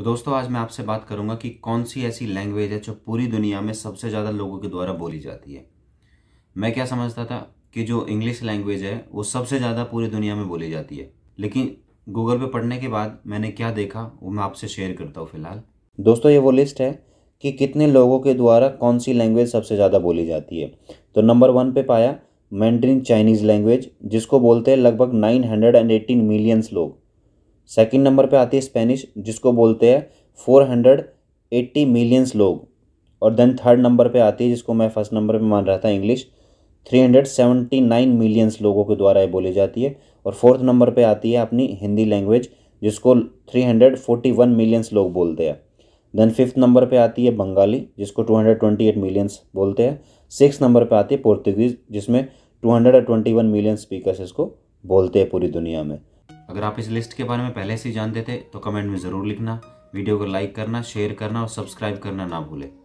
तो दोस्तों आज मैं आपसे बात करूंगा कि कौन सी ऐसी लैंग्वेज है जो पूरी दुनिया में सबसे ज़्यादा लोगों के द्वारा बोली जाती है मैं क्या समझता था कि जो इंग्लिश लैंग्वेज है वो सबसे ज़्यादा पूरी दुनिया में बोली जाती है लेकिन गूगल पे पढ़ने के बाद मैंने क्या देखा वो मैं आपसे शेयर करता हूँ फिलहाल दोस्तों ये वो लिस्ट है कि कितने लोगों के द्वारा कौन सी लैंग्वेज सबसे ज़्यादा बोली जाती है तो नंबर वन पे पाया मैंड्रिन चाइनीज़ लैंग्वेज जिसको बोलते हैं लगभग एटीन मिलियंस लोग सेकंड नंबर पे आती है स्पेनिश जिसको बोलते हैं फोर हंड्रेड एट्टी मिलियंस लोग और देन थर्ड नंबर पे आती है जिसको मैं फर्स्ट नंबर पे मान रहा था English three hundred seventy nine millions लोगों के द्वारा ये बोली जाती है और फोर्थ नंबर पे आती है अपनी हिंदी लैंग्वेज जिसको three hundred forty one millions लोग बोलते हैं देन फिफ्थ नंबर पे आती है बंगाली जिसको two hundred twenty eight millions बोलते हैं सिक्स नंबर पे आती है पोर्तुगीज़ जिसमें two hundred and twenty one million speakers इसको बोलते हैं पूरी दुनिया में अगर आप इस लिस्ट के बारे में पहले से ही जानते थे तो कमेंट में ज़रूर लिखना वीडियो को लाइक करना शेयर करना और सब्सक्राइब करना ना भूलें